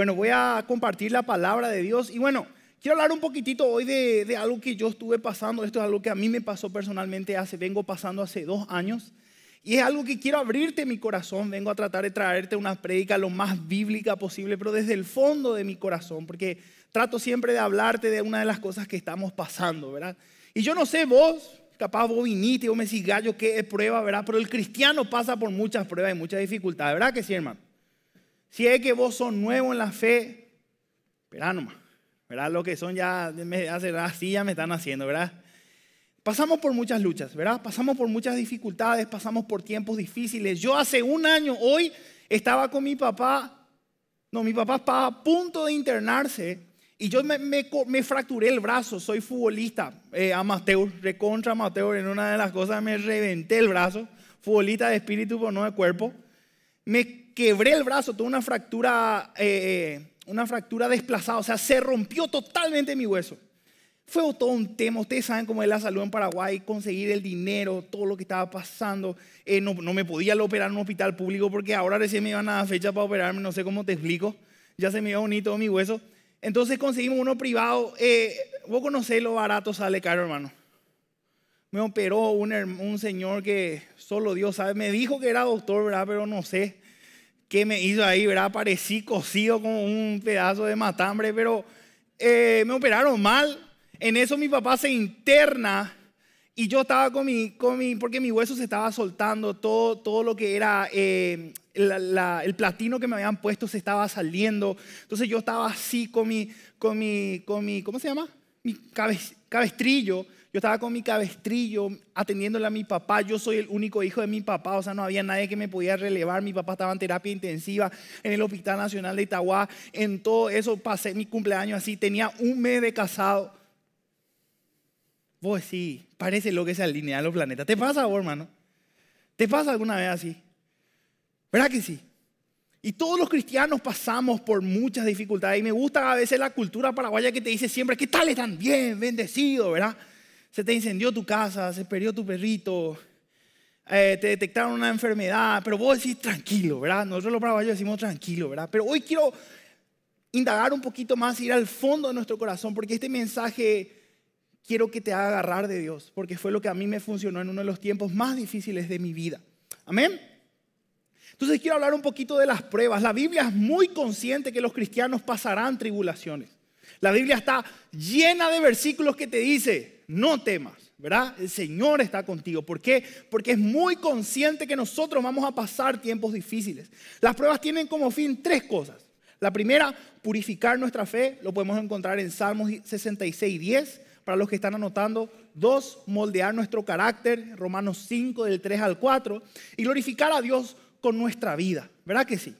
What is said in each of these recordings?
Bueno, voy a compartir la palabra de Dios y bueno, quiero hablar un poquitito hoy de, algo que yo estuve pasando, esto es algo que a mí me pasó personalmente, hace, vengo pasando hace dos años y es algo que quiero abrirte mi corazón, vengo a tratar de traerte una prédica lo más bíblica posible, pero desde el fondo de mi corazón, porque trato siempre de hablarte de una de las cosas que estamos pasando, ¿verdad? Y yo no sé vos, capaz vos viniste, vos me decís, gallo, qué es prueba, ¿verdad? Pero el cristiano pasa por muchas pruebas y muchas dificultades, ¿verdad que sí, hermano? Si es que vos sos nuevo en la fe, verá nomás, ¿verdad? Lo que son ya, hace, así ya me están haciendo, ¿verdad? Pasamos por muchas luchas, ¿verdad? Pasamos por muchas dificultades, pasamos por tiempos difíciles. Yo hace un año, hoy, estaba con mi papá, no, mi papá estaba a punto de internarse y yo me, me, fracturé el brazo, soy futbolista, eh, amateur, recontra amateur, en una de las cosas me reventé el brazo, futbolista de espíritu, pero no de cuerpo. Me quebré el brazo, tuve una fractura, eh, una fractura desplazada, o sea, se rompió totalmente mi hueso. Fue todo un tema, ustedes saben cómo es la salud en Paraguay, conseguir el dinero, todo lo que estaba pasando. Eh, no, me podía operar en un hospital público porque ahora recién me iban a dar fecha para operarme, no sé cómo te explico. Ya se me iba bonito mi hueso. Entonces conseguimos uno privado. Eh, vos conocés lo barato sale caro, hermano. Me operó un, un señor que solo Dios sabe. Me dijo que era doctor, ¿verdad? Pero no sé que me hizo ahí, ¿verdad? Parecí cocido como un pedazo de matambre, pero eh, me operaron mal. En eso mi papá se interna y yo estaba con mi, con mi porque mi hueso se estaba soltando, todo, todo lo que era eh, el platino que me habían puesto se estaba saliendo. Entonces yo estaba así con mi, con mi, con mi ¿cómo se llama? Mi cabestrillo yo estaba con mi cabestrillo atendiéndole a mi papá. Yo soy el único hijo de mi papá, o sea, no había nadie que me podía relevar. Mi papá estaba en terapia intensiva en el Hospital Nacional de Itagua. En todo eso pasé mi cumpleaños así. Tenía un mes de casado. Vos sí, parece lo que se alinea los planetas. ¿Te pasa vos, hermano? ¿Te pasa alguna vez así? ¿Verdad que sí? Y todos los cristianos pasamos por muchas dificultades. Y me gusta a veces la cultura paraguaya que te dice siempre, ¿qué tal están bien, bendecido, verdad? se te incendió tu casa, se perdió tu perrito, eh, te detectaron una enfermedad, pero vos decís tranquilo, ¿verdad? Nosotros los paraguayos decimos tranquilo, ¿verdad? Pero hoy quiero indagar un poquito más, ir al fondo de nuestro corazón, porque este mensaje quiero que te haga agarrar de Dios, porque fue lo que a mí me funcionó en uno de los tiempos más difíciles de mi vida. Amén. Entonces quiero hablar un poquito de las pruebas. La Biblia es muy consciente que los cristianos pasarán tribulaciones. La Biblia está llena de versículos que te dice, no temas, ¿verdad? El Señor está contigo. ¿Por qué? Porque es muy consciente que nosotros vamos a pasar tiempos difíciles. Las pruebas tienen como fin tres cosas. La primera, purificar nuestra fe, lo podemos encontrar en Salmos 66, 10, para los que están anotando. Dos, moldear nuestro carácter, Romanos 5, del 3 al 4, y glorificar a Dios con nuestra vida, ¿verdad que sí?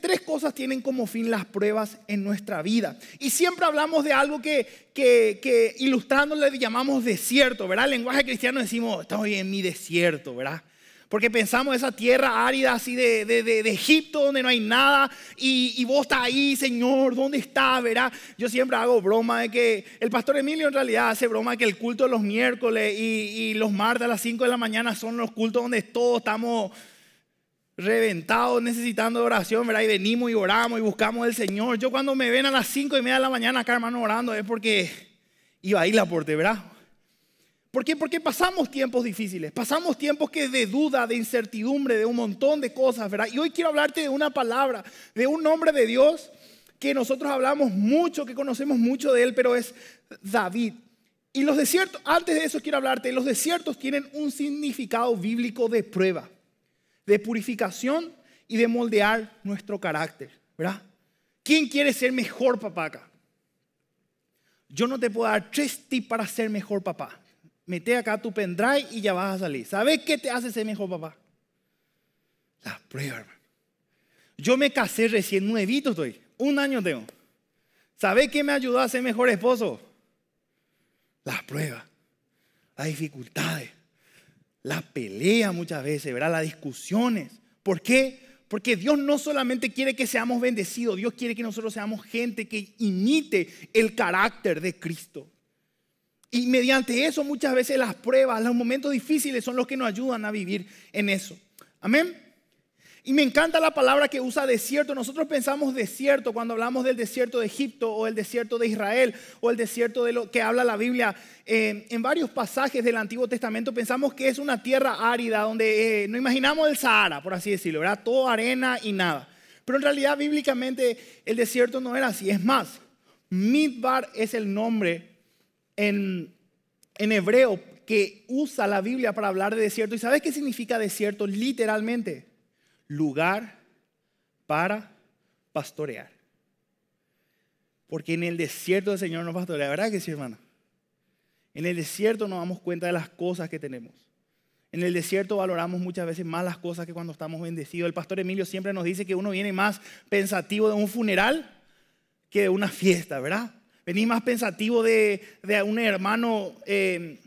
Tres, cosas tienen como fin las pruebas en nuestra vida. Y siempre hablamos de algo que, que, ilustrándole llamamos desierto, ¿verdad? El lenguaje cristiano decimos, estoy en mi desierto, ¿verdad? Porque pensamos esa tierra árida así de, Egipto donde no hay nada y, vos estás ahí, Señor, ¿dónde está, verdad? yo siempre hago broma de que el pastor Emilio en realidad hace broma de que el culto de los miércoles y, y los martes a las 5 de la mañana son los cultos donde todos estamos reventados, necesitando oración, ¿verdad? Y venimos y oramos y buscamos al Señor. Yo cuando me ven a las cinco y media de la mañana acá, hermano, orando, es porque iba a ir la porte, ¿verdad? ¿Por qué? Porque pasamos tiempos difíciles, pasamos tiempos que de duda, de incertidumbre, de un montón de cosas, ¿verdad? Y hoy quiero hablarte de una palabra, de un nombre de Dios que nosotros hablamos mucho, que conocemos mucho de él, pero es David. Y los desiertos, antes de eso quiero hablarte, los desiertos tienen un significado bíblico de prueba de purificación y de moldear nuestro carácter, ¿verdad? ¿Quién quiere ser mejor papá acá? Yo no te puedo dar tres tips para ser mejor papá. Mete acá tu pendrive y ya vas a salir. ¿Sabes qué te hace ser mejor papá? Las pruebas. hermano. Yo me casé recién nuevito estoy. Un año tengo. ¿Sabes qué me ayudó a ser mejor esposo? Las pruebas, las dificultades la pelea muchas veces, ¿verdad? Las discusiones. ¿Por qué? Porque Dios no solamente quiere que seamos bendecidos, Dios quiere que nosotros seamos gente que imite el carácter de Cristo. Y mediante eso muchas veces las pruebas, los momentos difíciles son los que nos ayudan a vivir en eso. Amén. Y me encanta la palabra que usa desierto. Nosotros pensamos desierto cuando hablamos del desierto de Egipto o el desierto de Israel o el desierto de lo que habla la Biblia. Eh, en varios pasajes del Antiguo Testamento pensamos que es una tierra árida donde eh, no imaginamos el Sahara, por así decirlo, Era Todo arena y nada. Pero en realidad bíblicamente el desierto no era así. Es más, Midbar es el nombre en, en hebreo que usa la Biblia para hablar de desierto. ¿Y sabes qué significa desierto literalmente? lugar para pastorear. Porque en el desierto el Señor nos pastorea, ¿verdad que sí, hermana? En el desierto nos damos cuenta de las cosas que tenemos. En el desierto valoramos muchas veces más las cosas que cuando estamos bendecidos. El pastor Emilio siempre nos dice que uno viene más pensativo de un funeral que de una fiesta, ¿verdad? Venís más pensativo de, un hermano eh,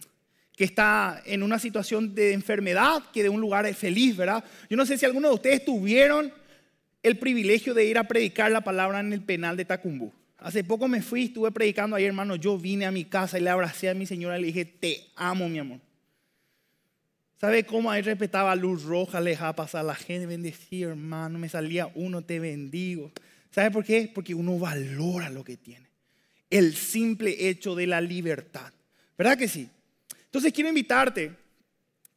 que está en una situación de enfermedad que de un lugar feliz, ¿verdad? Yo no sé si alguno de ustedes tuvieron el privilegio de ir a predicar la palabra en el penal de Tacumbú. Hace poco me fui, estuve predicando ahí, hermano. Yo vine a mi casa y le abracé a mi señora y le dije, te amo, mi amor. ¿Sabe cómo ahí respetaba luz roja, le dejaba pasar a la gente, bendecía, hermano? Me salía uno, te bendigo. ¿Sabe por qué? Porque uno valora lo que tiene. El simple hecho de la libertad. ¿Verdad que sí? Entonces quiero invitarte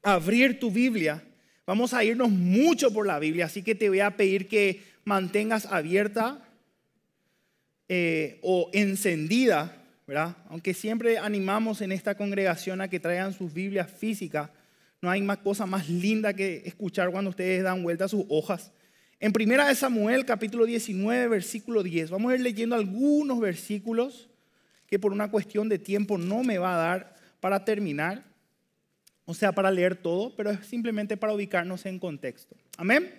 a abrir tu Biblia. Vamos a irnos mucho por la Biblia, así que te voy a pedir que mantengas abierta eh, o encendida, ¿verdad? Aunque siempre animamos en esta congregación a que traigan sus Biblias físicas, no hay más cosa más linda que escuchar cuando ustedes dan vuelta sus hojas. En 1 Samuel, capítulo 19, versículo 10. Vamos a ir leyendo algunos versículos que por una cuestión de tiempo no me va a dar para terminar, o sea, para leer todo, pero es simplemente para ubicarnos en contexto. Amén.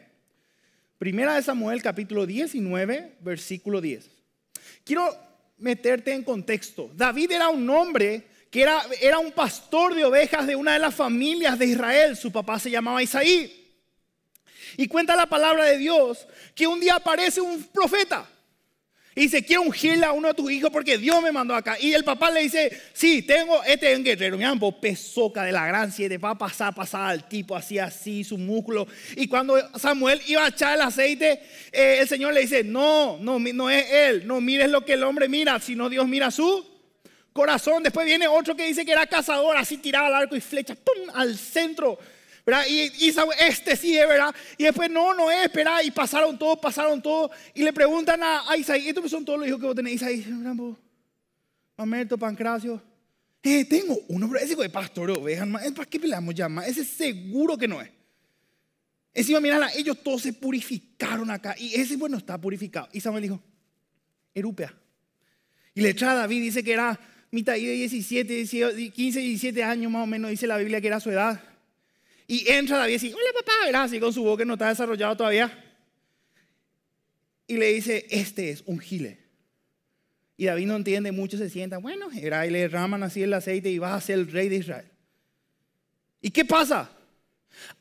Primera de Samuel capítulo 19, versículo 10. Quiero meterte en contexto. David era un hombre que era, era un pastor de ovejas de una de las familias de Israel. Su papá se llamaba Isaí. Y cuenta la palabra de Dios que un día aparece un profeta y dice, quiero ungirle a uno de tus hijos porque Dios me mandó acá. Y el papá le dice, sí, tengo, este es guerrero. Mi ambo, pesoca de la gran siete, va a pasar, pasar al tipo, así, así, su músculo. Y cuando Samuel iba a echar el aceite, eh, el Señor le dice, no, no, no es él, no mires lo que el hombre mira, sino Dios mira su corazón. Después viene otro que dice que era cazador, así tiraba el arco y flecha, ¡pum!, al centro. Y, este sí es, ¿verdad? Y después, no, no es, espera Y pasaron todo, pasaron todo. Y le preguntan a, Isaí, estos son todos los hijos que vos tenés. Isaí, Mamerto, Pancracio. Eh, tengo uno, pero ese fue de pastor ¿para qué peleamos ya más? Ese seguro que no es. Encima, mirala, ellos todos se purificaron acá. Y ese, bueno, está purificado. Y Samuel dijo, erupea. Y le echa a David, dice que era mitad de 17, 15, 17 años más o menos, dice la Biblia que era su edad. Y entra David así, hola papá, así con su boca que no está desarrollado todavía. Y le dice, este es un gile. Y David no entiende, mucho, se sienta, bueno, era, y le derraman así el aceite y vas a ser el rey de Israel. ¿Y qué pasa?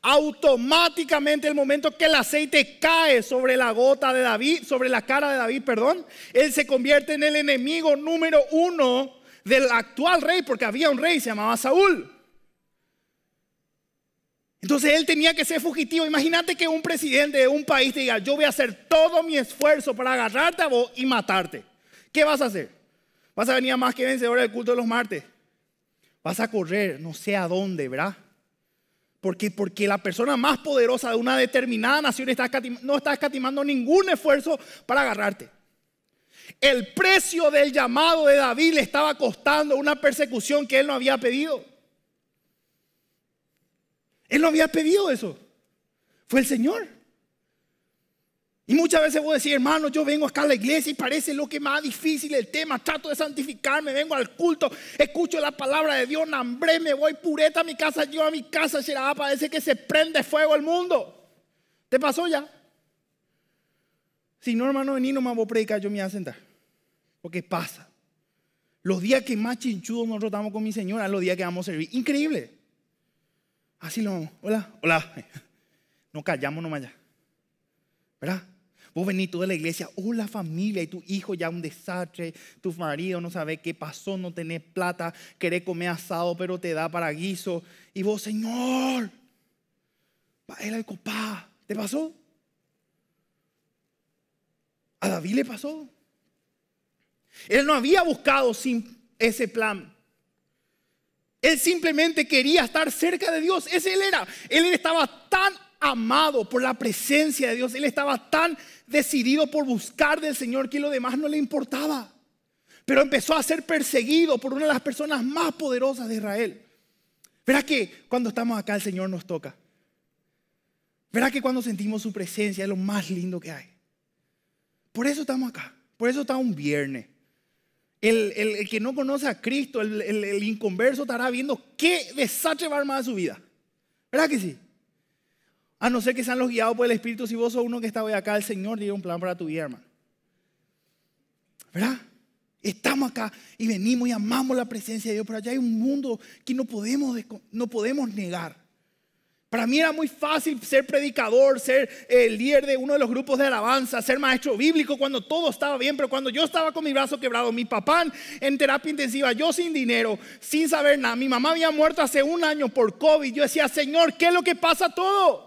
Automáticamente el momento que el aceite cae sobre la gota de David, sobre la cara de David, perdón, él se convierte en el enemigo número uno del actual rey, porque había un rey, se llamaba Saúl. Entonces él tenía que ser fugitivo. Imagínate que un presidente de un país te diga, yo voy a hacer todo mi esfuerzo para agarrarte a vos y matarte. ¿Qué vas a hacer? ¿Vas a venir a más que vencedor del culto de los martes? Vas a correr, no sé a dónde, ¿verdad? Porque, porque la persona más poderosa de una determinada nación no está escatimando ningún esfuerzo para agarrarte. El precio del llamado de David le estaba costando una persecución que él no había pedido. Él no había pedido eso. Fue el Señor. Y muchas veces voy a decir, hermano, yo vengo acá a la iglesia y parece lo que más difícil el tema. Trato de santificarme, vengo al culto, escucho la palabra de Dios, hambre, me voy pureta a mi casa, yo a mi casa, será parece que se prende fuego el mundo. ¿Te pasó ya? Si no, hermano, vení nomás voy a predicar, yo me voy a sentar. Porque pasa. Los días que más chinchudos Nos rotamos con mi señora, los días que vamos a servir. Increíble. Así lo vamos. Hola, hola. No callamos nomás ya. ¿Verdad? Vos venís tú de la iglesia, hola oh, familia, y tu hijo ya un desastre, tu marido no sabe qué pasó, no tenés plata, querés comer asado, pero te da para guiso. Y vos, Señor, era el copa, ¿te pasó? A David le pasó. Él no había buscado sin ese plan. Él simplemente quería estar cerca de Dios. Ese él era. Él estaba tan amado por la presencia de Dios. Él estaba tan decidido por buscar del Señor que lo demás no le importaba. Pero empezó a ser perseguido por una de las personas más poderosas de Israel. Verá que cuando estamos acá el Señor nos toca. Verá que cuando sentimos su presencia es lo más lindo que hay. Por eso estamos acá. Por eso está un viernes. El, que no conoce a Cristo, el, inconverso estará viendo qué desastre va a armar su vida. ¿Verdad que sí? A no ser que sean los guiados por el Espíritu, si vos sos uno que está hoy acá, el Señor tiene un plan para tu vida, hermano. ¿Verdad? Estamos acá y venimos y amamos la presencia de Dios, pero allá hay un mundo que no podemos, no podemos negar. Para mí era muy fácil ser predicador, ser el eh, líder de uno de los grupos de alabanza, ser maestro bíblico cuando todo estaba bien, pero cuando yo estaba con mi brazo quebrado, mi papá en terapia intensiva, yo sin dinero, sin saber nada, mi mamá había muerto hace un año por COVID, yo decía, Señor, ¿qué es lo que pasa todo?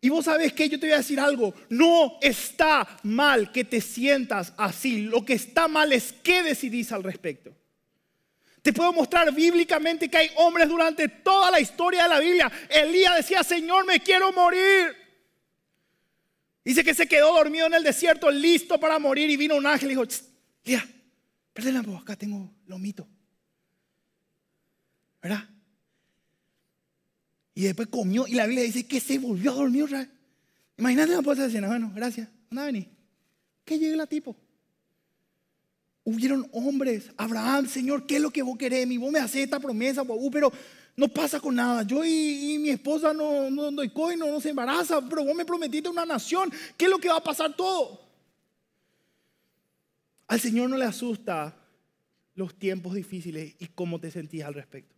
Y vos sabés que yo te voy a decir algo, no está mal que te sientas así, lo que está mal es qué decidís al respecto. Te puedo mostrar bíblicamente que hay hombres durante toda la historia de la Biblia. Elías decía, Señor, me quiero morir. Dice que se quedó dormido en el desierto, listo para morir, y vino un ángel y dijo, Elías, perdé la acá tengo lomito. ¿Verdad? Y después comió, y la Biblia dice que se volvió a dormir. Imagínate la cosa de bueno, gracias, anda a Que llegue la tipo hubieron hombres, Abraham, Señor, ¿qué es lo que vos querés? Mi vos me haces esta promesa, uh, pero no pasa con nada. Yo y, mi esposa no, no, doy coño, no se embaraza, pero vos me prometiste una nación. ¿Qué es lo que va a pasar todo? Al Señor no le asusta los tiempos difíciles y cómo te sentís al respecto.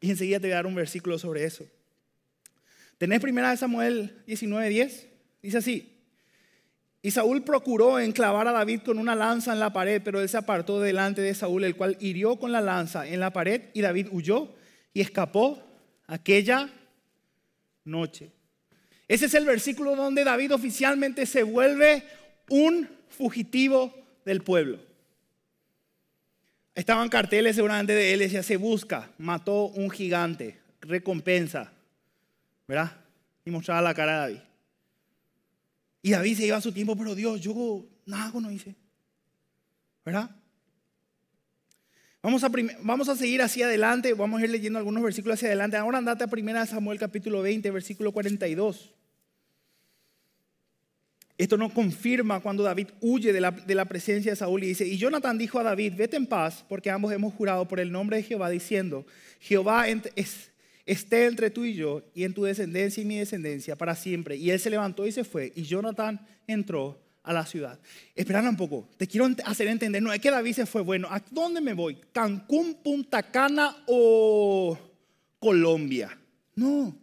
Y enseguida te voy a dar un versículo sobre eso. ¿Tenés primera de Samuel 19:10? Dice así: y Saúl procuró enclavar a David con una lanza en la pared, pero él se apartó delante de Saúl, el cual hirió con la lanza en la pared y David huyó y escapó aquella noche. Ese es el versículo donde David oficialmente se vuelve un fugitivo del pueblo. Estaban carteles seguramente de él, decía, se busca, mató un gigante, recompensa, ¿verdad? Y mostraba la cara a David. Y David se iba a su tiempo, pero Dios, yo nada no hice. ¿Verdad? Vamos a, vamos a seguir hacia adelante, vamos a ir leyendo algunos versículos hacia adelante. Ahora andate a 1 Samuel capítulo 20, versículo 42. Esto nos confirma cuando David huye de la, de la, presencia de Saúl y dice, y Jonathan dijo a David, vete en paz, porque ambos hemos jurado por el nombre de Jehová, diciendo, Jehová es, esté entre tú y yo y en tu descendencia y mi descendencia para siempre. Y él se levantó y se fue. Y Jonathan entró a la ciudad. Espera un poco, te quiero hacer entender, no es que David se fue, bueno, ¿a dónde me voy? ¿Cancún, Punta Cana o Colombia? No,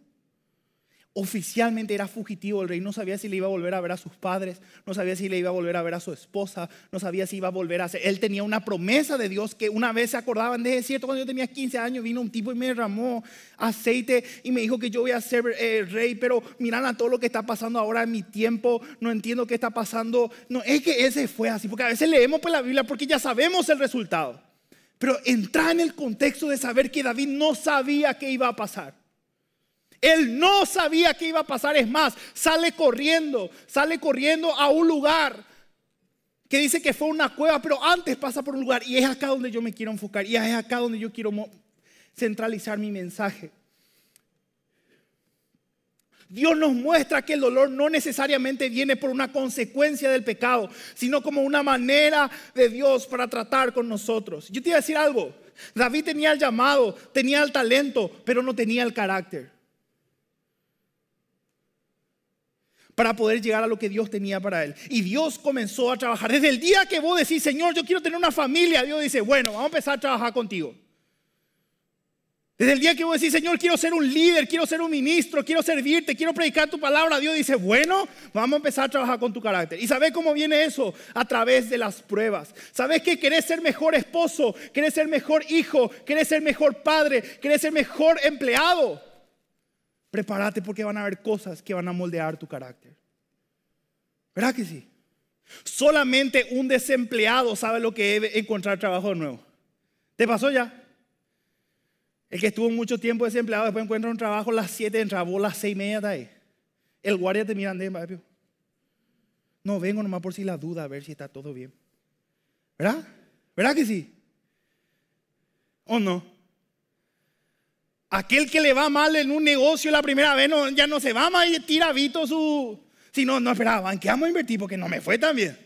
Oficialmente era fugitivo el rey, no sabía si le iba a volver a ver a sus padres, no sabía si le iba a volver a ver a su esposa, no sabía si iba a volver a hacer. Él tenía una promesa de Dios que una vez se acordaban de, es cierto, cuando yo tenía 15 años vino un tipo y me derramó aceite y me dijo que yo voy a ser eh, rey, pero miran a todo lo que está pasando ahora en mi tiempo, no entiendo qué está pasando. No, es que ese fue así, porque a veces leemos pues, la Biblia porque ya sabemos el resultado. Pero entra en el contexto de saber que David no sabía qué iba a pasar. Él no sabía qué iba a pasar. Es más, sale corriendo, sale corriendo a un lugar que dice que fue una cueva, pero antes pasa por un lugar y es acá donde yo me quiero enfocar y es acá donde yo quiero centralizar mi mensaje. Dios nos muestra que el dolor no necesariamente viene por una consecuencia del pecado, sino como una manera de Dios para tratar con nosotros. Yo te iba a decir algo, David tenía el llamado, tenía el talento, pero no tenía el carácter. para poder llegar a lo que Dios tenía para él. Y Dios comenzó a trabajar. Desde el día que vos decís, Señor, yo quiero tener una familia, Dios dice, bueno, vamos a empezar a trabajar contigo. Desde el día que vos decís, Señor, quiero ser un líder, quiero ser un ministro, quiero servirte, quiero predicar tu palabra, Dios dice, bueno, vamos a empezar a trabajar con tu carácter. ¿Y sabés cómo viene eso? A través de las pruebas. ¿Sabés que querés ser mejor esposo, querés ser mejor hijo, querés ser mejor padre, querés ser mejor empleado? Prepárate porque van a haber cosas que van a moldear tu carácter. ¿Verdad que sí? Solamente un desempleado sabe lo que debe encontrar trabajo nuevo. ¿Te pasó ya? El que estuvo mucho tiempo desempleado, después encuentra un trabajo a las 7, entra a las 6 y media de ahí. El guardia te mira, papi. No, vengo nomás por si la duda, a ver si está todo bien. ¿Verdad? ¿Verdad que sí? ¿O no? Aquel que le va mal en un negocio la primera vez ya no se va más y tira vito su... Si no, no, esperaba, banqueamos a invertir? Porque no me fue tan bien.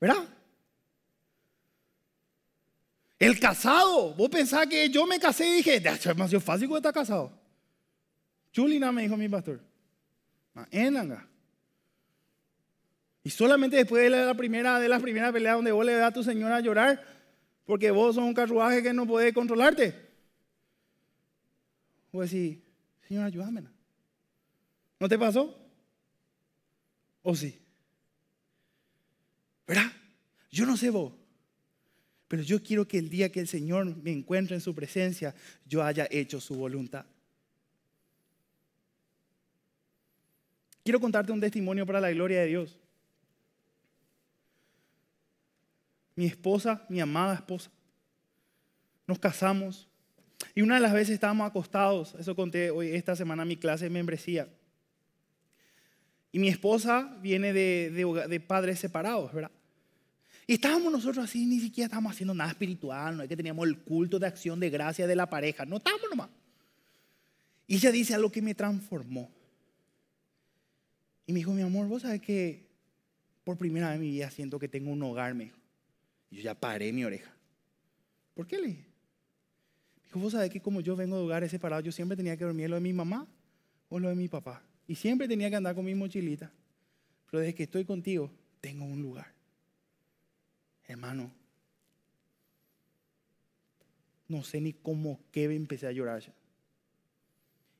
¿Verdad? El casado, vos pensás que yo me casé y dije, es demasiado fácil que está casado. Chulina me dijo mi pastor. Enanga. Y solamente después de la primera de las primeras peleas donde vos le das a tu señora a llorar, porque vos sos un carruaje que no podés controlarte voy a decir, Señor, ayúdame. ¿No te pasó? ¿O sí? ¿Verdad? Yo no sé vos, pero yo quiero que el día que el Señor me encuentre en su presencia, yo haya hecho su voluntad. Quiero contarte un testimonio para la gloria de Dios. Mi esposa, mi amada esposa, nos casamos, y una de las veces estábamos acostados, eso conté hoy esta semana mi clase de membresía. Y mi esposa viene de, padres separados, ¿verdad? Y estábamos nosotros así, ni siquiera estábamos haciendo nada espiritual, no es que teníamos el culto de acción de gracia de la pareja, no estábamos nomás. Y ella dice algo que me transformó. Y me dijo, mi amor, vos sabes que por primera vez en mi vida siento que tengo un hogar, me Y yo ya paré mi oreja. ¿Por qué le que vos sabés que como yo vengo de hogares separados, yo siempre tenía que dormir lo de mi mamá o lo de mi papá. Y siempre tenía que andar con mi mochilita. Pero desde que estoy contigo, tengo un lugar. Hermano, no sé ni cómo que empecé a llorar ya.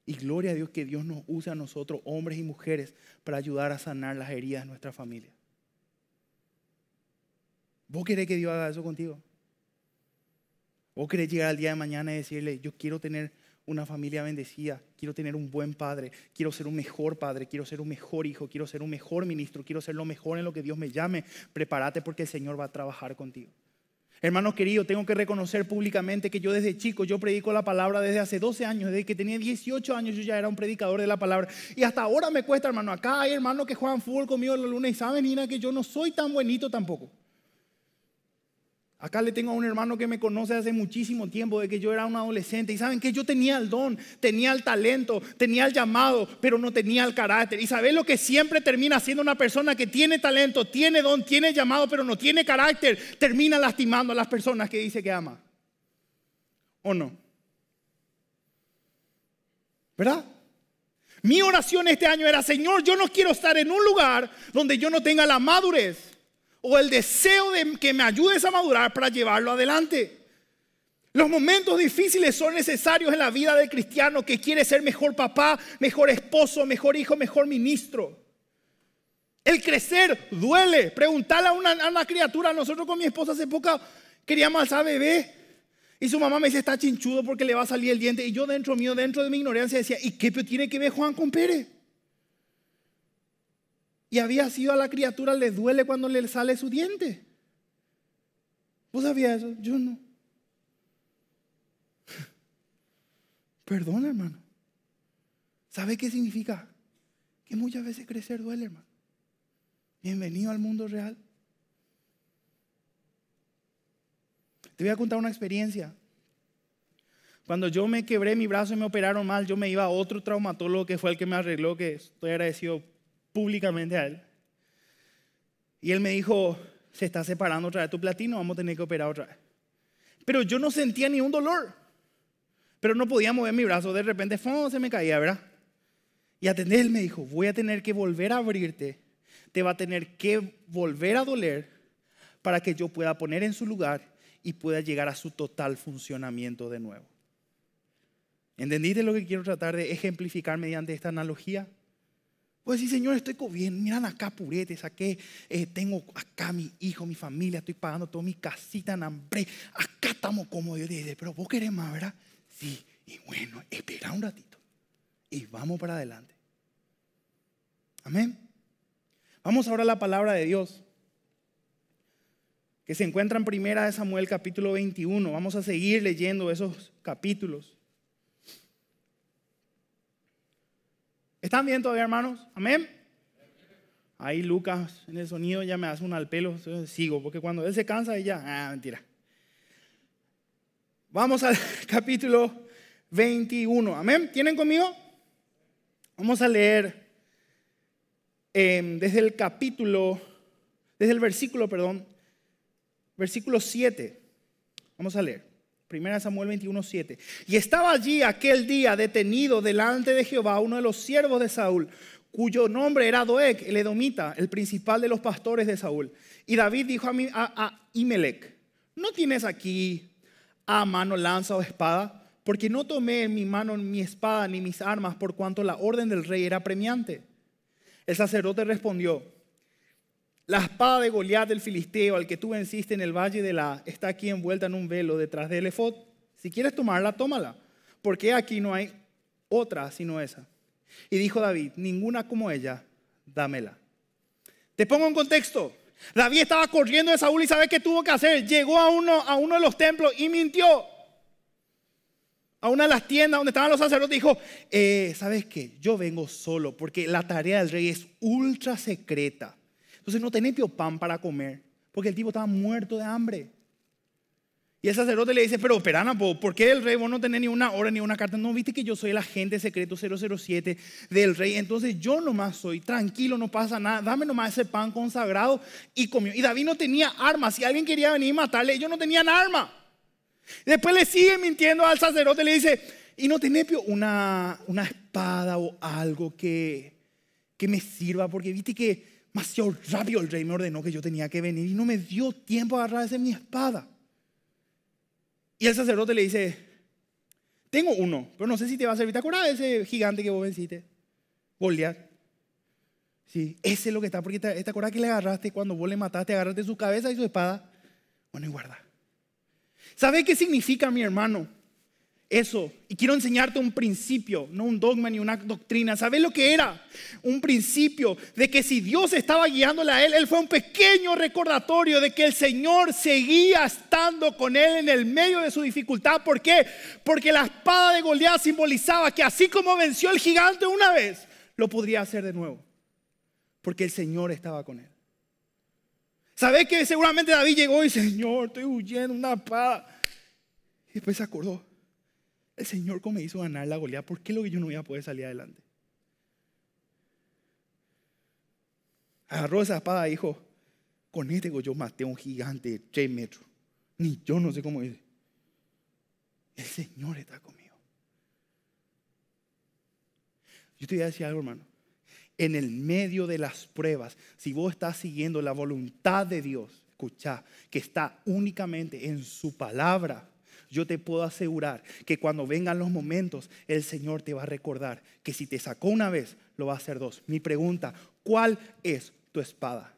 Y gloria a Dios que Dios nos use a nosotros, hombres y mujeres, para ayudar a sanar las heridas de nuestra familia. ¿Vos querés que Dios haga eso contigo? Vos querés llegar al día de mañana y decirle, yo quiero tener una familia bendecida, quiero tener un buen padre, quiero ser un mejor padre, quiero ser un mejor hijo, quiero ser un mejor ministro, quiero ser lo mejor en lo que Dios me llame. Prepárate porque el Señor va a trabajar contigo. Hermano querido, tengo que reconocer públicamente que yo desde chico, yo predico la palabra desde hace 12 años, desde que tenía 18 años yo ya era un predicador de la palabra. Y hasta ahora me cuesta, hermano. Acá hay hermanos que juegan fútbol conmigo la luna y saben, Nina, que yo no soy tan buenito tampoco. Acá le tengo a un hermano que me conoce hace muchísimo tiempo, de que yo era un adolescente. Y saben que yo tenía el don, tenía el talento, tenía el llamado, pero no tenía el carácter. Y sabes lo que siempre termina siendo una persona que tiene talento, tiene don, tiene llamado, pero no tiene carácter, termina lastimando a las personas que dice que ama. ¿O no? ¿Verdad? Mi oración este año era, Señor, yo no quiero estar en un lugar donde yo no tenga la madurez o el deseo de que me ayudes a madurar para llevarlo adelante. Los momentos difíciles son necesarios en la vida del cristiano que quiere ser mejor papá, mejor esposo, mejor hijo, mejor ministro. El crecer duele. Preguntarle a una, criatura, nosotros con mi esposa hace poco queríamos a bebé y su mamá me dice, está chinchudo porque le va a salir el diente. Y yo dentro mío, dentro de mi ignorancia decía, ¿y qué tiene que ver Juan con Pérez? y había sido a la criatura le duele cuando le sale su diente. ¿Vos sabías eso? Yo no. perdona hermano. ¿Sabe qué significa? Que muchas veces crecer duele, hermano. Bienvenido al mundo real. Te voy a contar una experiencia. Cuando yo me quebré mi brazo y me operaron mal, yo me iba a otro traumatólogo que fue el que me arregló, que estoy agradecido públicamente a él. Y él me dijo, se está separando otra vez tu platino, vamos a tener que operar otra vez. Pero yo no sentía ni un dolor. Pero no podía mover mi brazo. De repente, se me caía, ¿verdad? Y atender, él me dijo, voy a tener que volver a abrirte. Te va a tener que volver a doler para que yo pueda poner en su lugar y pueda llegar a su total funcionamiento de nuevo. ¿Entendiste lo que quiero tratar de ejemplificar mediante esta analogía? Pues sí, Señor, estoy bien, miran acá purete, saqué, eh, tengo acá mi hijo, mi familia, estoy pagando toda mi casita en hambre, acá estamos como Dios pero vos querés más, ¿verdad? Sí, y bueno, espera un ratito y vamos para adelante. Amén. Vamos ahora a la palabra de Dios, que se encuentra en primera de Samuel capítulo 21. Vamos a seguir leyendo esos capítulos. ¿Están bien todavía, hermanos? Amén. Ahí Lucas en el sonido ya me hace un al pelo, sigo, porque cuando él se cansa, ella, ah, mentira. Vamos al capítulo 21, amén. ¿Tienen conmigo? Vamos a leer em, desde el capítulo, desde el versículo, perdón, versículo 7. Vamos a leer. 1 Samuel 21.7 Y estaba allí aquel día detenido delante de Jehová uno de los siervos de Saúl, cuyo nombre era Doek, el edomita, el principal de los pastores de Saúl. Y David dijo a, a Imelec, ¿no tienes aquí a mano lanza o espada? Porque no tomé en mi mano mi espada ni mis armas, por cuanto la orden del rey era premiante. El sacerdote respondió, la espada de Goliat del filisteo, al que tú venciste en el valle de la, está aquí envuelta en un velo detrás del efod. Si quieres tomarla, tómala, porque aquí no hay otra sino esa. Y dijo David, ninguna como ella, dámela. Te pongo en contexto. David estaba corriendo de Saúl y sabe qué tuvo que hacer. Llegó a uno, a uno de los templos y mintió. A una de las tiendas donde estaban los sacerdotes dijo, eh, ¿sabes qué? Yo vengo solo porque la tarea del rey es ultra secreta. Entonces no tenés pan para comer, porque el tipo estaba muerto de hambre. Y el sacerdote le dice, pero Perana, ¿por qué el rey no tenés ni una hora ni una carta? ¿No viste que yo soy el agente secreto 007 del rey? Entonces yo nomás soy, tranquilo, no pasa nada, dame nomás ese pan consagrado y comió. Y David no tenía armas, si alguien quería venir y matarle, ellos no tenían arma. Después le sigue mintiendo al sacerdote, le dice, y no tenés una, una espada o algo que, que me sirva, porque viste que demasiado rápido el rey me ordenó que yo tenía que venir y no me dio tiempo a agarrarse mi espada. Y el sacerdote le dice, tengo uno, pero no sé si te va a servir. ¿Te acuerdas de ese gigante que vos venciste? Goliat. Sí, ese es lo que está, porque esta cora que le agarraste cuando vos le mataste, agarraste su cabeza y su espada. Bueno, y guarda. ¿Sabe qué significa, mi hermano? eso. Y quiero enseñarte un principio, no un dogma ni una doctrina. ¿Sabes lo que era? Un principio de que si Dios estaba guiándole a él, él fue un pequeño recordatorio de que el Señor seguía estando con él en el medio de su dificultad. ¿Por qué? Porque la espada de Goliat simbolizaba que así como venció el gigante una vez, lo podría hacer de nuevo. Porque el Señor estaba con él. ¿Sabes que seguramente David llegó y Señor, estoy huyendo una espada? Y después se acordó el Señor como me hizo ganar la goleada, ¿por qué lo que yo no voy a poder salir adelante? Agarró esa espada y dijo, con este yo maté a un gigante de 3 metros. Ni yo no sé cómo es. El Señor está conmigo. Yo te voy a decir algo, hermano. En el medio de las pruebas, si vos estás siguiendo la voluntad de Dios, escuchá, que está únicamente en su palabra, yo te puedo asegurar que cuando vengan los momentos, el Señor te va a recordar que si te sacó una vez, lo va a hacer dos. Mi pregunta, ¿cuál es tu espada?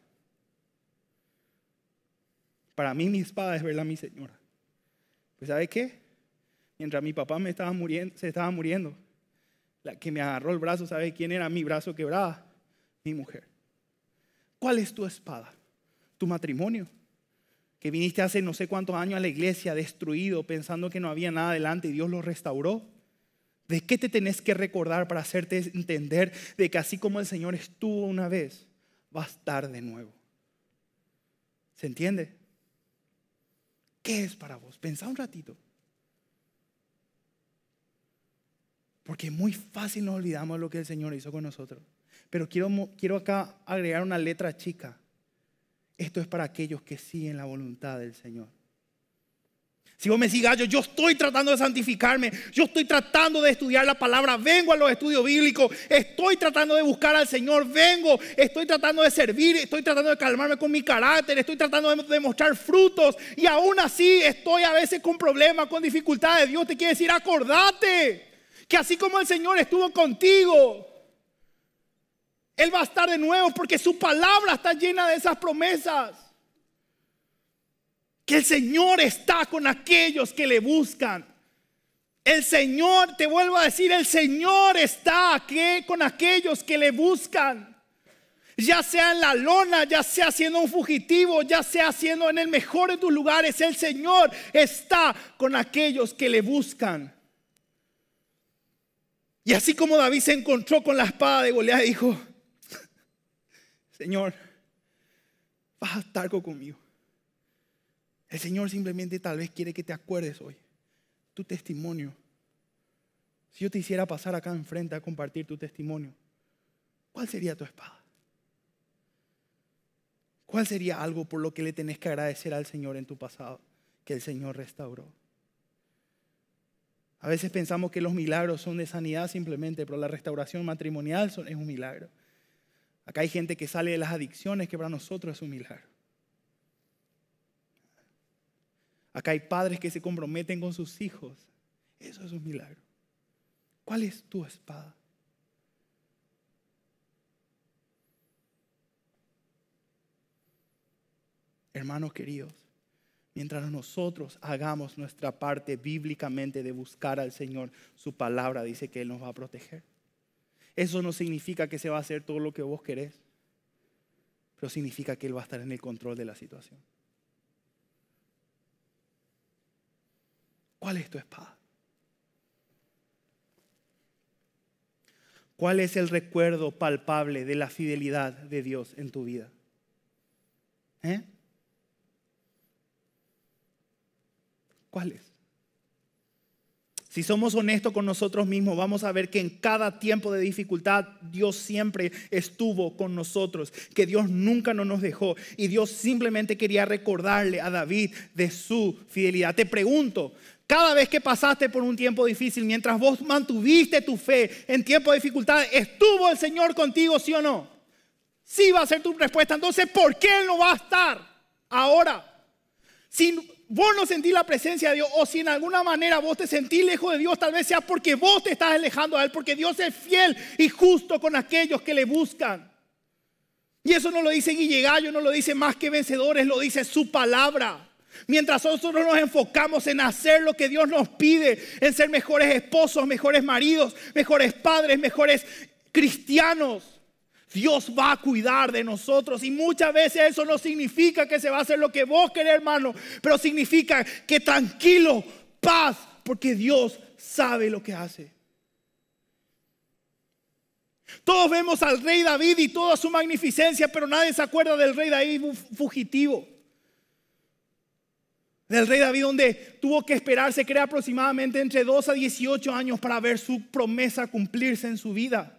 Para mí mi espada es verla a mi señora. Pues ¿sabe qué? Mientras mi papá me estaba muriendo, se estaba muriendo, la que me agarró el brazo, ¿sabe quién era mi brazo quebrada? Mi mujer. ¿Cuál es tu espada? ¿Tu matrimonio? que viniste hace no sé cuántos años a la iglesia destruido, pensando que no había nada adelante y Dios lo restauró. ¿De qué te tenés que recordar para hacerte entender de que así como el Señor estuvo una vez, va a estar de nuevo? ¿Se entiende? ¿Qué es para vos? Pensá un ratito. Porque muy fácil nos olvidamos lo que el Señor hizo con nosotros. Pero quiero, quiero acá agregar una letra chica. Esto es para aquellos que siguen la voluntad del Señor. Si vos me sigas, yo estoy tratando de santificarme, yo estoy tratando de estudiar la palabra, vengo a los estudios bíblicos, estoy tratando de buscar al Señor, vengo, estoy tratando de servir, estoy tratando de calmarme con mi carácter, estoy tratando de mostrar frutos y aún así estoy a veces con problemas, con dificultades. Dios te quiere decir, acordate que así como el Señor estuvo contigo, él va a estar de nuevo porque su palabra está llena de esas promesas. Que el Señor está con aquellos que le buscan. El Señor, te vuelvo a decir, el Señor está aquí con aquellos que le buscan. Ya sea en la lona, ya sea siendo un fugitivo, ya sea siendo en el mejor de tus lugares, el Señor está con aquellos que le buscan. Y así como David se encontró con la espada de Goliat, dijo, Señor, vas a estar conmigo. El Señor simplemente tal vez quiere que te acuerdes hoy, tu testimonio. Si yo te hiciera pasar acá enfrente a compartir tu testimonio, ¿cuál sería tu espada? ¿Cuál sería algo por lo que le tenés que agradecer al Señor en tu pasado, que el Señor restauró? A veces pensamos que los milagros son de sanidad simplemente, pero la restauración matrimonial es un milagro. Acá hay gente que sale de las adicciones, que para nosotros es un milagro. Acá hay padres que se comprometen con sus hijos. Eso es un milagro. ¿Cuál es tu espada? Hermanos queridos, mientras nosotros hagamos nuestra parte bíblicamente de buscar al Señor, su palabra dice que Él nos va a proteger. Eso no significa que se va a hacer todo lo que vos querés, pero significa que Él va a estar en el control de la situación. ¿Cuál es tu espada? ¿Cuál es el recuerdo palpable de la fidelidad de Dios en tu vida? ¿Eh? ¿Cuál es? Si somos honestos con nosotros mismos, vamos a ver que en cada tiempo de dificultad Dios siempre estuvo con nosotros, que Dios nunca nos dejó y Dios simplemente quería recordarle a David de su fidelidad. Te pregunto, cada vez que pasaste por un tiempo difícil, mientras vos mantuviste tu fe en tiempo de dificultad, ¿estuvo el Señor contigo, sí o no? Sí va a ser tu respuesta. Entonces, ¿por qué Él no va a estar ahora? Si vos no sentís la presencia de Dios o si en alguna manera vos te sentís lejos de Dios, tal vez sea porque vos te estás alejando a Él, porque Dios es fiel y justo con aquellos que le buscan. Y eso no lo dice Gallo, no lo dice más que vencedores, lo dice su palabra. Mientras nosotros nos enfocamos en hacer lo que Dios nos pide, en ser mejores esposos, mejores maridos, mejores padres, mejores cristianos, Dios va a cuidar de nosotros. Y muchas veces eso no significa que se va a hacer lo que vos querés, hermano, pero significa que tranquilo, paz, porque Dios sabe lo que hace. Todos vemos al rey David y toda su magnificencia, pero nadie se acuerda del rey David fugitivo. Del rey David donde tuvo que esperarse, crea aproximadamente entre 2 a 18 años para ver su promesa cumplirse en su vida.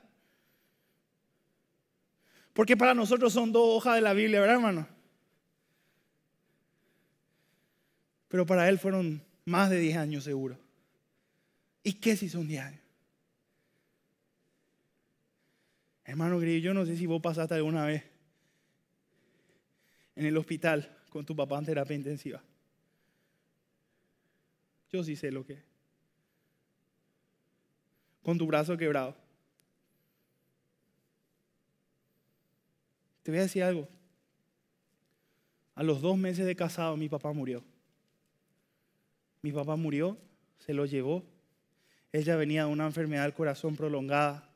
Porque para nosotros son dos hojas de la Biblia, ¿verdad, hermano? Pero para él fueron más de 10 años seguro. ¿Y qué si son 10 años? Hermano Grillo, yo no sé si vos pasaste alguna vez en el hospital con tu papá en terapia intensiva. Yo sí sé lo que es. Con tu brazo quebrado. Te voy a decir algo. A los dos meses de casado mi papá murió. Mi papá murió, se lo llevó. Ella venía de una enfermedad del corazón prolongada.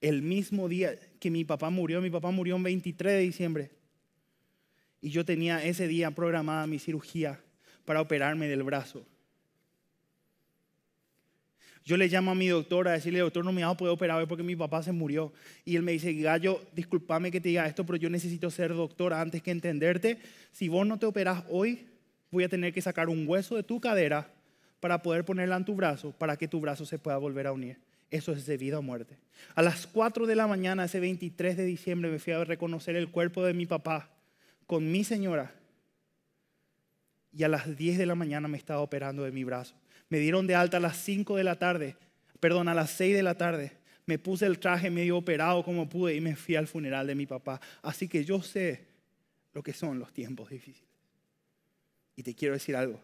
El mismo día que mi papá murió, mi papá murió el 23 de diciembre. Y yo tenía ese día programada mi cirugía para operarme del brazo. Yo le llamo a mi doctor a decirle, doctor, no me vas a poder operar hoy porque mi papá se murió. Y él me dice, Gallo, discúlpame que te diga esto, pero yo necesito ser doctor antes que entenderte. Si vos no te operas hoy, voy a tener que sacar un hueso de tu cadera para poder ponerla en tu brazo, para que tu brazo se pueda volver a unir. Eso es de vida o muerte. A las 4 de la mañana, ese 23 de diciembre, me fui a reconocer el cuerpo de mi papá con mi señora. Y a las 10 de la mañana me estaba operando de mi brazo. Me dieron de alta a las 5 de la tarde, perdón, a las 6 de la tarde. Me puse el traje medio operado como pude y me fui al funeral de mi papá. Así que yo sé lo que son los tiempos difíciles. Y te quiero decir algo.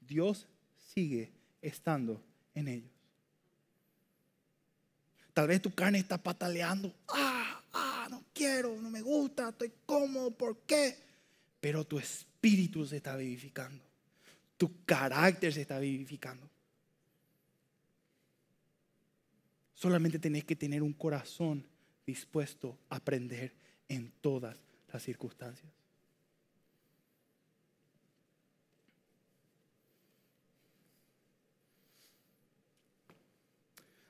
Dios sigue estando en ellos. Tal vez tu carne está pataleando. Ah, ah, no quiero, no me gusta, estoy cómodo, ¿por qué? Pero tu espíritu se está vivificando. Tu carácter se está vivificando. Solamente tenés que tener un corazón dispuesto a aprender en todas las circunstancias.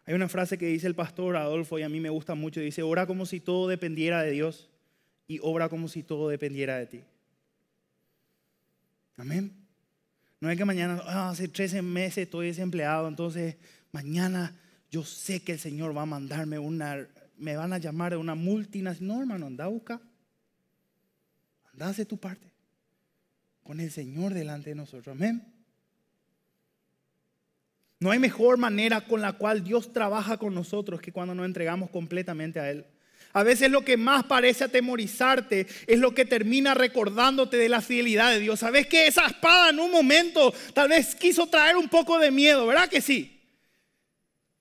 Hay una frase que dice el pastor Adolfo y a mí me gusta mucho. Dice, ora como si todo dependiera de Dios y obra como si todo dependiera de ti. Amén. No es que mañana, ah, hace 13 meses estoy desempleado, entonces mañana yo sé que el Señor va a mandarme una, me van a llamar de una multinacional. No, hermano, anda a buscar. Anda a hacer tu parte. Con el Señor delante de nosotros. Amén. No hay mejor manera con la cual Dios trabaja con nosotros que cuando nos entregamos completamente a Él. A veces lo que más parece atemorizarte es lo que termina recordándote de la fidelidad de Dios. ¿Sabes que esa espada en un momento tal vez quiso traer un poco de miedo, verdad que sí?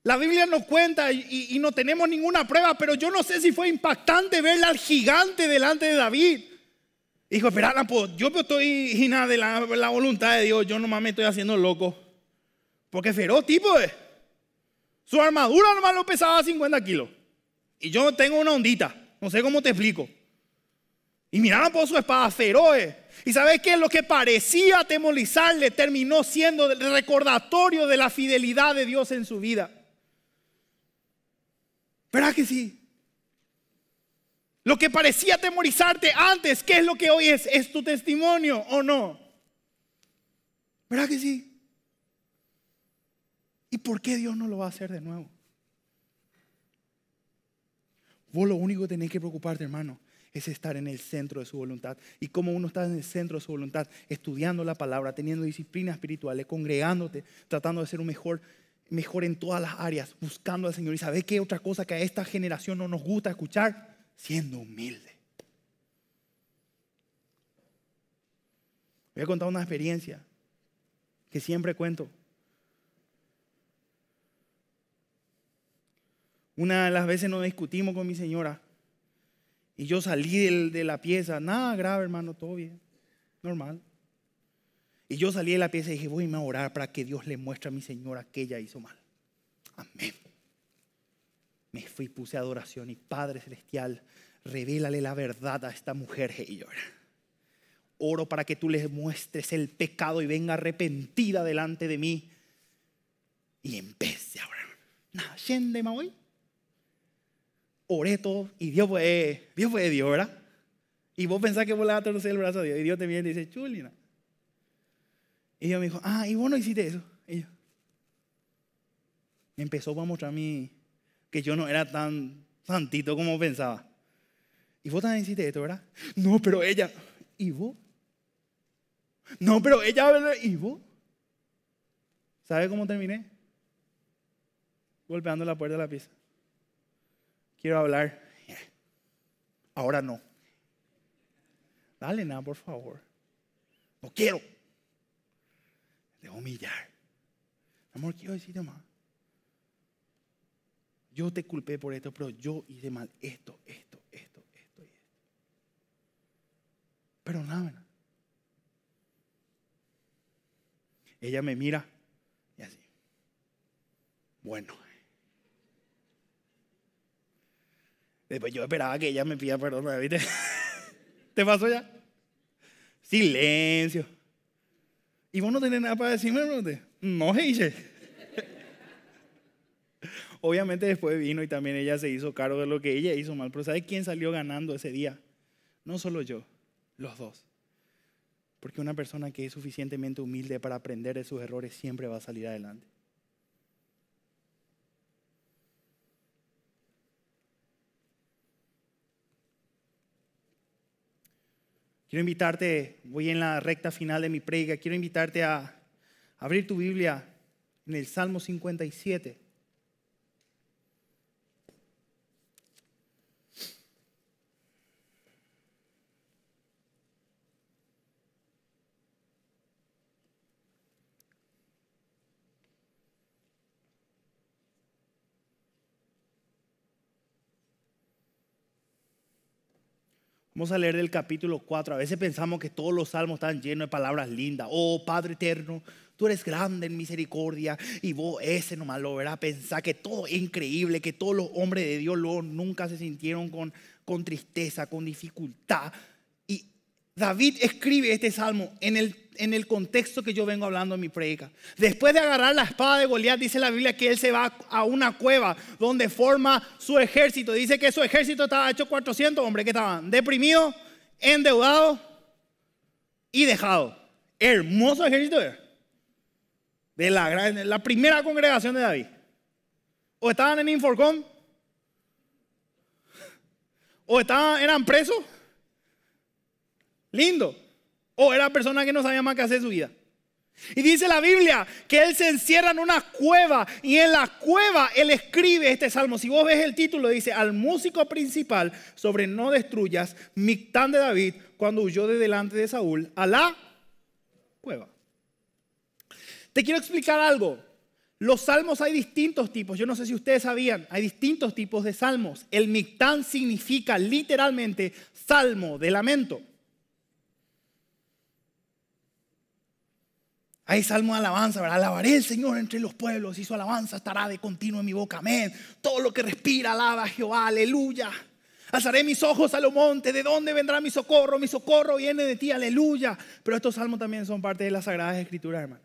La Biblia nos cuenta y, no tenemos ninguna prueba, pero yo no sé si fue impactante verla al gigante delante de David. Dijo, espera, pues, yo estoy de la, voluntad de Dios, yo nomás me estoy haciendo loco. Porque feroz tipo, eh. Su armadura nomás lo pesaba 50 kilos. Y yo tengo una ondita, no sé cómo te explico. Y miraron por su espada feroz. ¿Y sabes qué? Lo que parecía atemorizarle terminó siendo el recordatorio de la fidelidad de Dios en su vida. ¿Verdad que sí? Lo que parecía atemorizarte antes, ¿qué es lo que hoy es? ¿Es tu testimonio o no? ¿Verdad que sí? ¿Y por qué Dios no lo va a hacer de nuevo? Vos lo único que tenés que preocuparte, hermano, es estar en el centro de su voluntad. Y como uno está en el centro de su voluntad, estudiando la palabra, teniendo disciplinas espirituales, eh, congregándote, tratando de ser un mejor, mejor en todas las áreas, buscando al Señor. ¿Y sabés qué otra cosa que a esta generación no nos gusta escuchar? Siendo humilde. Voy a contar una experiencia que siempre cuento. Una de las veces nos discutimos con mi señora y yo salí de la pieza, nada grave hermano, todo bien, normal. Y yo salí de la pieza y dije, voy a orar para que Dios le muestre a mi señora que ella hizo mal. Amén. Me fui, puse adoración y Padre Celestial, revélale la verdad a esta mujer, llora. Oro para que tú le muestres el pecado y venga arrepentida delante de mí. Y empecé a orar. hoy? oré todo y Dios fue, Dios fue Dios, ¿verdad? Y vos pensás que vos le vas a torcer el brazo a Dios y Dios te viene y dice, chulina. Y Dios me dijo, ah, y vos no hiciste eso. Y yo, empezó a mostrarme que yo no era tan santito como pensaba. Y vos también hiciste esto, ¿verdad? No, pero ella. ¿Y vos? No, pero ella. ¿Y vos? ¿Sabe cómo terminé? Golpeando la puerta de la pieza quiero hablar. Ahora no. Dale nada, por favor. No quiero. De humillar. Amor, quiero decirte más. Yo te culpé por esto, pero yo hice mal esto, esto, esto, esto y esto. Pero nada. Ella me mira y así. Bueno. Después yo esperaba que ella me pida perdón, ¿viste? ¿Te pasó ya? Silencio. ¿Y vos no tenés nada para decirme, ¿no? No, hey, Obviamente después vino y también ella se hizo cargo de lo que ella hizo mal. Pero ¿sabes quién salió ganando ese día? No solo yo, los dos. Porque una persona que es suficientemente humilde para aprender de sus errores siempre va a salir adelante. Quiero invitarte, voy en la recta final de mi prega, quiero invitarte a abrir tu Biblia en el Salmo 57. a leer del capítulo 4. A veces pensamos que todos los salmos están llenos de palabras lindas. Oh Padre eterno, tú eres grande en misericordia y vos ese nomás lo verás pensar que todo es increíble, que todos los hombres de Dios luego nunca se sintieron con, con tristeza, con dificultad. Y David escribe este salmo en el, en el contexto que yo vengo hablando en mi predica. Después de agarrar la espada de Goliat, dice la Biblia que él se va a una cueva donde forma su ejército. Dice que su ejército estaba hecho 400 hombres que estaban deprimidos, endeudados y dejados. Hermoso ejército De la, la primera congregación de David. O estaban en Inforcom. O estaban, eran presos Lindo. O era persona que no sabía más que hacer su vida. Y dice la Biblia que él se encierra en una cueva y en la cueva él escribe este salmo. Si vos ves el título, dice al músico principal sobre no destruyas, Mictán de David, cuando huyó de delante de Saúl a la cueva. Te quiero explicar algo. Los salmos hay distintos tipos. Yo no sé si ustedes sabían, hay distintos tipos de salmos. El Mictán significa literalmente salmo de lamento. Hay salmo de alabanza, ¿verdad? Alabaré el Señor entre los pueblos y su alabanza estará de continuo en mi boca. Amén. Todo lo que respira, alaba a Jehová. Aleluya. Alzaré mis ojos a los montes. ¿De dónde vendrá mi socorro? Mi socorro viene de ti. Aleluya. Pero estos salmos también son parte de las sagradas escrituras, hermano.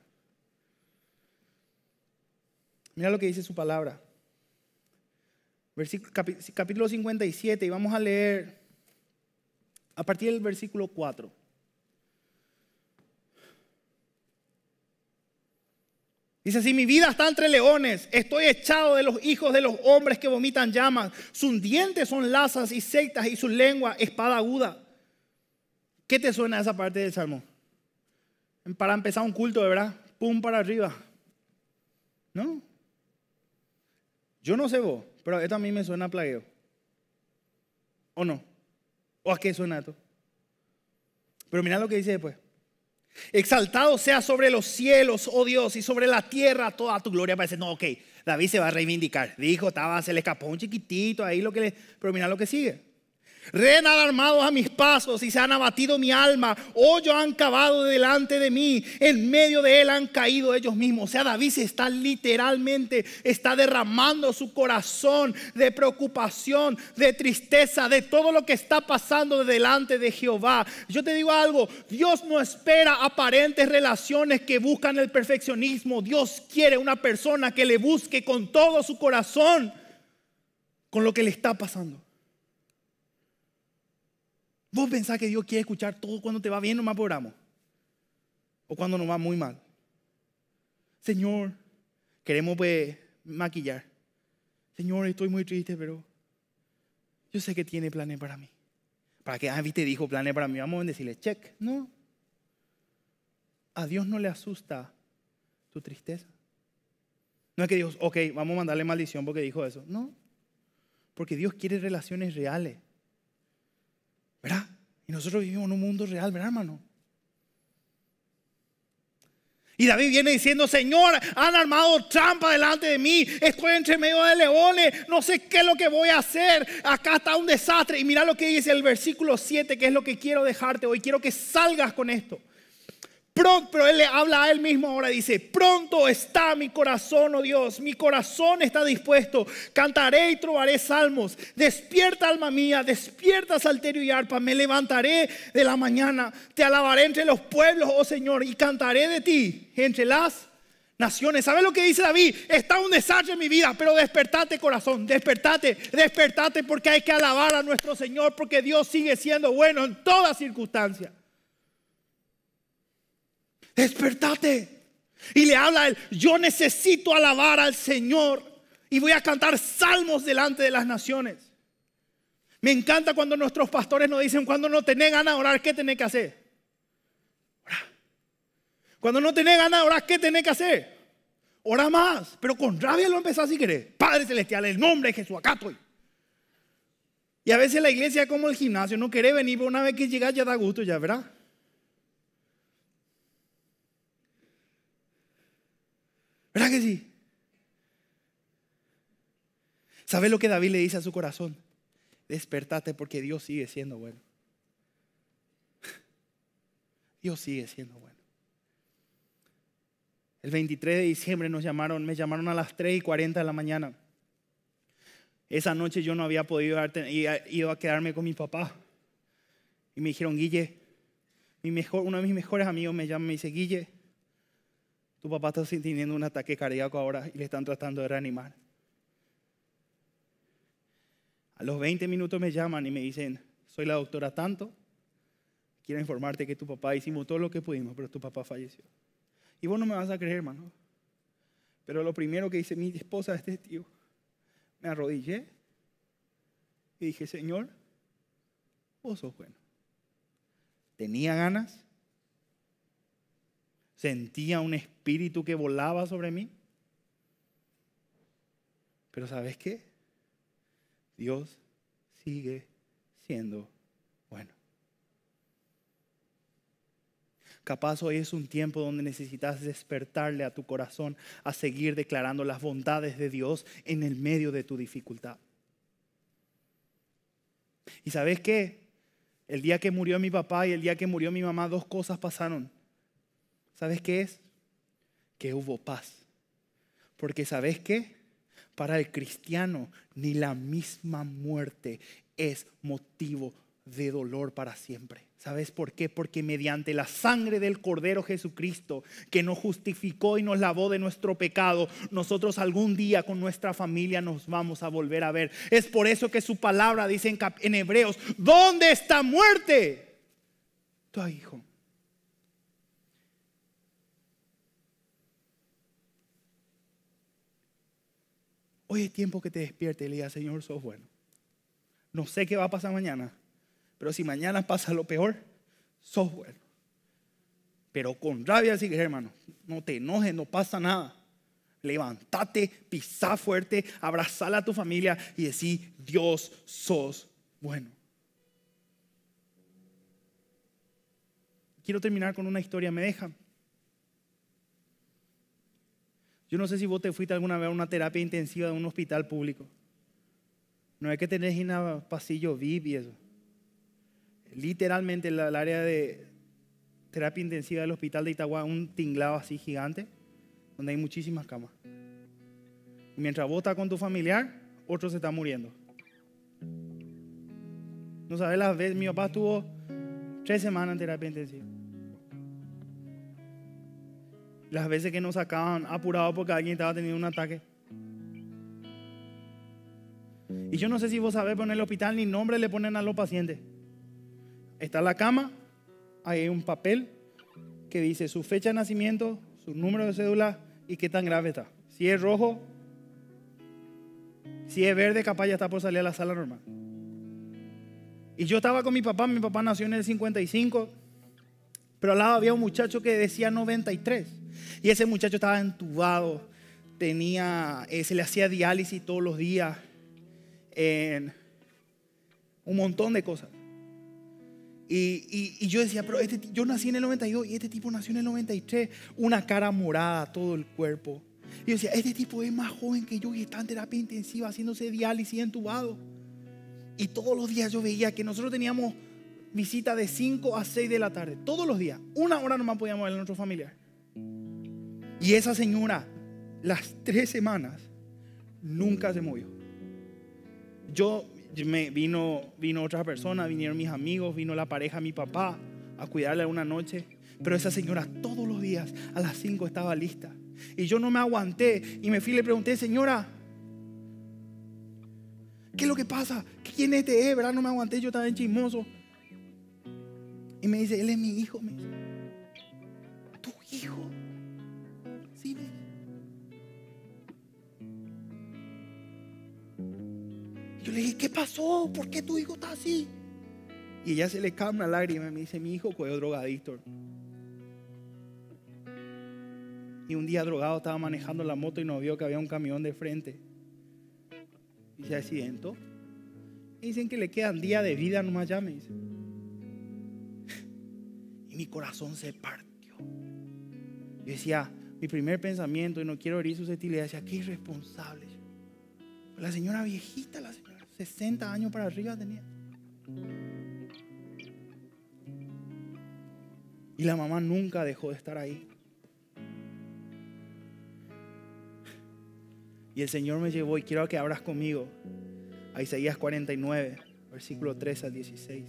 Mira lo que dice su palabra. capítulo 57 y vamos a leer a partir del versículo 4. Dice así, mi vida está entre leones, estoy echado de los hijos de los hombres que vomitan llamas, sus dientes son lasas y sectas y su lengua espada aguda. ¿Qué te suena esa parte del salmo? Para empezar un culto, ¿verdad? Pum para arriba. ¿No? Yo no sé vos, pero esto a mí me suena plagueo. ¿O no? ¿O a qué suena esto? Pero mira lo que dice después. Exaltado sea sobre los cielos, oh Dios, y sobre la tierra toda tu gloria. Parece, no, ok, David se va a reivindicar. Dijo, estaba, se le escapó un chiquitito ahí, lo que le, pero mira lo que sigue. Ren armados a mis pasos y se han abatido mi alma. Hoyo han cavado delante de mí. En medio de él han caído ellos mismos. O sea, David se está literalmente, está derramando su corazón de preocupación, de tristeza, de todo lo que está pasando delante de Jehová. Yo te digo algo, Dios no espera aparentes relaciones que buscan el perfeccionismo. Dios quiere una persona que le busque con todo su corazón con lo que le está pasando. Vos pensás que Dios quiere escuchar todo cuando te va bien, nomás amor? O cuando nos va muy mal. Señor, queremos pues, maquillar. Señor, estoy muy triste, pero yo sé que tiene planes para mí. ¿Para qué? Ah, te dijo planes para mí. Vamos a decirle, check. No. A Dios no le asusta tu tristeza. No es que Dios, ok, vamos a mandarle maldición porque dijo eso. No. Porque Dios quiere relaciones reales. ¿verdad? Y nosotros vivimos en un mundo real, ¿verdad, hermano? Y David viene diciendo, Señor, han armado trampa delante de mí, estoy entre medio de leones, no sé qué es lo que voy a hacer, acá está un desastre. Y mira lo que dice el versículo 7, que es lo que quiero dejarte hoy, quiero que salgas con esto pero él le habla a él mismo ahora, dice, pronto está mi corazón, oh Dios, mi corazón está dispuesto, cantaré y trobaré salmos, despierta alma mía, despierta salterio y arpa, me levantaré de la mañana, te alabaré entre los pueblos, oh Señor, y cantaré de ti entre las naciones. ¿Sabes lo que dice David? Está un desastre en mi vida, pero despertate corazón, despertate, despertate porque hay que alabar a nuestro Señor, porque Dios sigue siendo bueno en toda circunstancia despertate. Y le habla a él, yo necesito alabar al Señor y voy a cantar salmos delante de las naciones. Me encanta cuando nuestros pastores nos dicen, cuando no tenés ganas de orar, ¿qué tenés que hacer? Cuando no tenés ganas de orar, ¿qué tenés que hacer? Ora más, pero con rabia lo empezás si querés. Padre Celestial, el nombre de Jesús, Y a veces la iglesia es como el gimnasio, no quiere venir, pero una vez que llegas ya da gusto, ya, ¿verdad? ¿Verdad que sí? ¿Sabe lo que David le dice a su corazón? Despertate porque Dios sigue siendo bueno. Dios sigue siendo bueno. El 23 de diciembre nos llamaron, me llamaron a las 3 y 40 de la mañana. Esa noche yo no había podido ir a quedarme con mi papá. Y me dijeron, Guille, mi uno de mis mejores amigos me llama y me dice, Guille, tu papá está sintiendo un ataque cardíaco ahora y le están tratando de reanimar. A los 20 minutos me llaman y me dicen, soy la doctora tanto, quiero informarte que tu papá hicimos todo lo que pudimos, pero tu papá falleció. Y vos no me vas a creer, hermano. Pero lo primero que hice mi esposa este tío. Me arrodillé y dije, Señor, vos sos bueno. Tenía ganas, Sentía un espíritu que volaba sobre mí. Pero ¿sabes qué? Dios sigue siendo bueno. Capaz hoy es un tiempo donde necesitas despertarle a tu corazón a seguir declarando las bondades de Dios en el medio de tu dificultad. ¿Y sabes qué? El día que murió mi papá y el día que murió mi mamá, dos cosas pasaron. ¿Sabes qué es? Que hubo paz. Porque ¿sabes qué? Para el cristiano ni la misma muerte es motivo de dolor para siempre. ¿Sabes por qué? Porque mediante la sangre del Cordero Jesucristo, que nos justificó y nos lavó de nuestro pecado, nosotros algún día con nuestra familia nos vamos a volver a ver. Es por eso que su palabra dice en Hebreos, ¿dónde está muerte? Tu hijo, Hoy es tiempo que te despierte y le digas, Señor, sos bueno. No sé qué va a pasar mañana, pero si mañana pasa lo peor, sos bueno. Pero con rabia sigue, hermano, no te enojes, no pasa nada. Levantate, pisá fuerte, abrazala a tu familia y decí, Dios, sos bueno. Quiero terminar con una historia, me deja. Yo no sé si vos te fuiste alguna vez a una terapia intensiva de un hospital público. No hay que tener un pasillo VIP y eso. Literalmente el área de terapia intensiva del hospital de Itagua, un tinglado así gigante, donde hay muchísimas camas. Y mientras vos estás con tu familiar, otro se está muriendo. No sabes las veces, mi papá estuvo tres semanas en terapia intensiva. Las veces que nos sacaban apurado porque alguien estaba teniendo un ataque. Y yo no sé si vos sabés, pero en el hospital ni nombre le ponen a los pacientes. Está la cama, hay un papel que dice su fecha de nacimiento, su número de cédula y qué tan grave está. Si es rojo, si es verde, capaz ya está por salir a la sala normal. Y yo estaba con mi papá, mi papá nació en el 55, pero al lado había un muchacho que decía 93. Y ese muchacho estaba entubado, tenía, eh, se le hacía diálisis todos los días, en un montón de cosas. Y, yo decía, pero este yo nací en el 92 y este tipo nació en el 93, una cara morada, todo el cuerpo. Y yo decía, este tipo es más joven que yo y está en terapia intensiva haciéndose diálisis entubado. Y todos los días yo veía que nosotros teníamos visita de 5 a 6 de la tarde, todos los días. Una hora nomás podíamos ver a nuestro familiar. Y esa señora, las tres semanas, nunca se movió. Yo me vino, vino otra persona, vinieron mis amigos, vino la pareja, mi papá, a cuidarla una noche. Pero esa señora todos los días a las cinco estaba lista. Y yo no me aguanté y me fui y le pregunté, señora, ¿qué es lo que pasa? ¿Quién este es? ¿Verdad? No me aguanté, yo estaba en chismoso. Y me dice, él es mi hijo. ¿qué pasó? ¿Por qué tu hijo está así? Y ella se le cae una lágrima y me dice, mi hijo fue drogadicto. Y un día drogado estaba manejando la moto y no vio que había un camión de frente. Y se accidentó. Y dicen que le quedan días de vida nomás ya, Y mi corazón se partió. Yo decía, mi primer pensamiento, y no quiero herir le decía, qué irresponsable. La señora viejita, la señora 60 años para arriba tenía. Y la mamá nunca dejó de estar ahí. Y el Señor me llevó, y quiero que abras conmigo, a Isaías 49, versículo 3 al 16.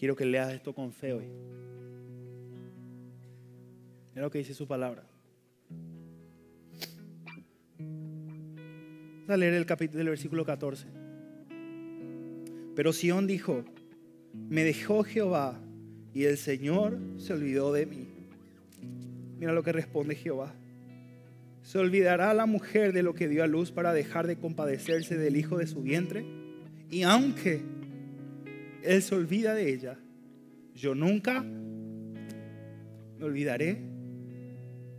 Quiero que leas esto con fe hoy. Mira lo que dice su palabra. Vamos a leer el capítulo, del versículo 14. Pero Sión dijo, me dejó Jehová y el Señor se olvidó de mí. Mira lo que responde Jehová. ¿Se olvidará la mujer de lo que dio a luz para dejar de compadecerse del hijo de su vientre? Y aunque él se olvida de ella. Yo nunca me olvidaré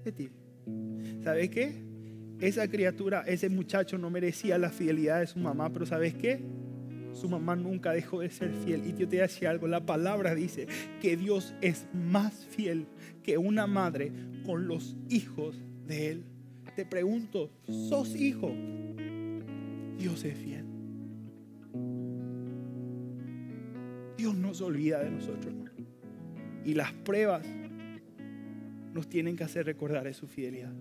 de ti. ¿Sabes qué? Esa criatura, ese muchacho no merecía la fidelidad de su mamá, pero ¿sabes qué? Su mamá nunca dejó de ser fiel. Y yo te decía algo, la palabra dice que Dios es más fiel que una madre con los hijos de Él. Te pregunto, ¿sos hijo? Dios es fiel. olvida de nosotros. Y las pruebas nos tienen que hacer recordar de su fidelidad.